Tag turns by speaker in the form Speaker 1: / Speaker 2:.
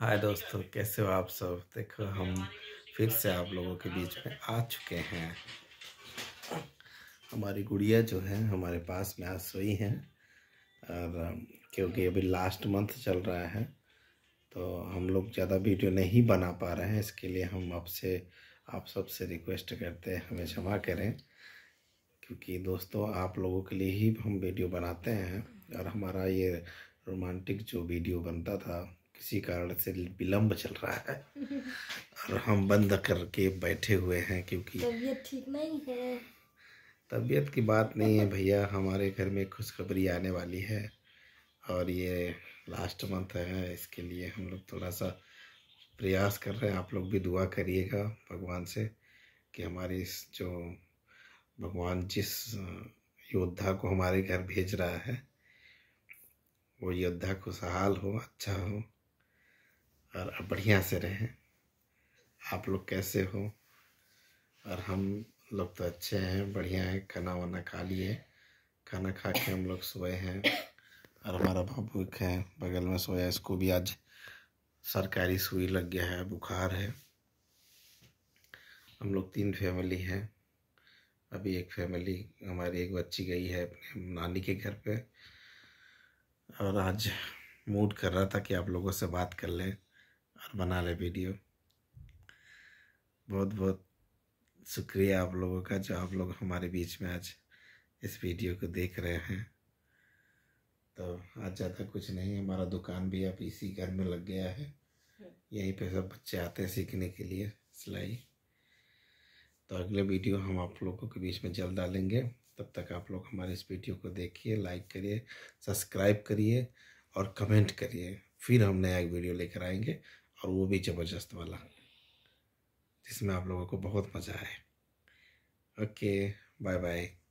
Speaker 1: हाय दोस्तों कैसे हो आप सब देखो हम फिर से आप लोगों के बीच में आ चुके हैं हमारी गुड़िया जो है हमारे पास में आज सोई है और क्योंकि अभी लास्ट मंथ चल रहा है तो हम लोग ज़्यादा वीडियो नहीं बना पा रहे हैं इसके लिए हम आपसे आप सबसे रिक्वेस्ट करते हैं हमें क्षमा करें क्योंकि दोस्तों आप लोगों के लिए ही हम वीडियो बनाते हैं और हमारा ये रोमांटिक जो वीडियो बनता था किसी कारण से विलम्ब चल रहा है और हम बंद करके बैठे हुए हैं क्योंकि तबीयत ठीक नहीं है तबीयत की बात नहीं है भैया हमारे घर में खुशखबरी आने वाली है और ये लास्ट मंथ है इसके लिए हम लोग थोड़ा सा प्रयास कर रहे हैं आप लोग भी दुआ करिएगा भगवान से कि हमारी इस जो भगवान जिस योद्धा को हमारे घर भेज रहा है वो योद्धा खुशहाल हो अच्छा हो और बढ़िया से रहें आप लोग कैसे हो और हम लोग तो अच्छे हैं बढ़िया है खाना वाना खा लिए खाना खा के हम लोग सोए हैं और हमारा बाबू एक है बगल में सोया इसको भी आज सरकारी सुई लग गया है बुखार है हम लोग तीन फैमिली हैं अभी एक फैमिली हमारी एक बच्ची गई है अपने नानी के घर पे और आज मूड कर रहा था कि आप लोगों से बात कर लें और बना ले वीडियो बहुत बहुत शुक्रिया आप लोगों का जो आप लोग हमारे बीच में आज इस वीडियो को देख रहे हैं तो आज ज़्यादा कुछ नहीं हमारा दुकान भी अब इसी घर में लग गया है हाँ। यहीं पे सब बच्चे आते हैं सीखने के लिए सिलाई तो अगले वीडियो हम आप लोगों के बीच में जल्द डालेंगे तब तक आप लोग हमारे इस वीडियो को देखिए लाइक करिए सब्सक्राइब करिए और कमेंट करिए फिर हम नया एक वीडियो लेकर आएंगे और वो भी ज़बरदस्त वाला जिसमें आप लोगों को बहुत मज़ा आए ओके बाय बाय